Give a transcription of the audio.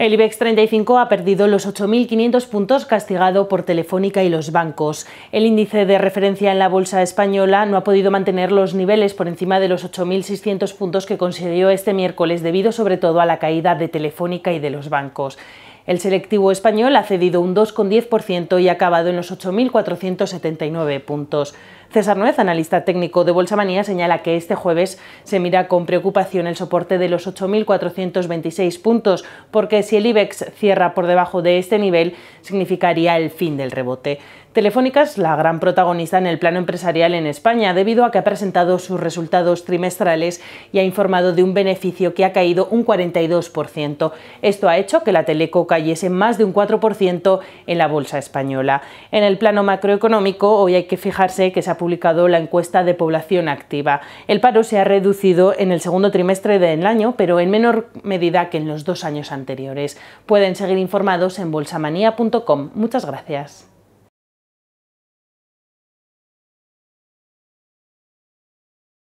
El IBEX 35 ha perdido los 8.500 puntos castigado por Telefónica y los bancos. El índice de referencia en la bolsa española no ha podido mantener los niveles por encima de los 8.600 puntos que consiguió este miércoles debido sobre todo a la caída de Telefónica y de los bancos. El selectivo español ha cedido un 2,10% y ha acabado en los 8.479 puntos. César Nuez, analista técnico de Bolsa Manía, señala que este jueves se mira con preocupación el soporte de los 8.426 puntos, porque si el IBEX cierra por debajo de este nivel, significaría el fin del rebote. Telefónica es la gran protagonista en el plano empresarial en España, debido a que ha presentado sus resultados trimestrales y ha informado de un beneficio que ha caído un 42%. Esto ha hecho que la Teleco cayese más de un 4% en la bolsa española. En el plano macroeconómico, hoy hay que fijarse que se ha publicado la encuesta de población activa. El paro se ha reducido en el segundo trimestre del año, pero en menor medida que en los dos años anteriores. Pueden seguir informados en bolsamanía.com. Muchas gracias.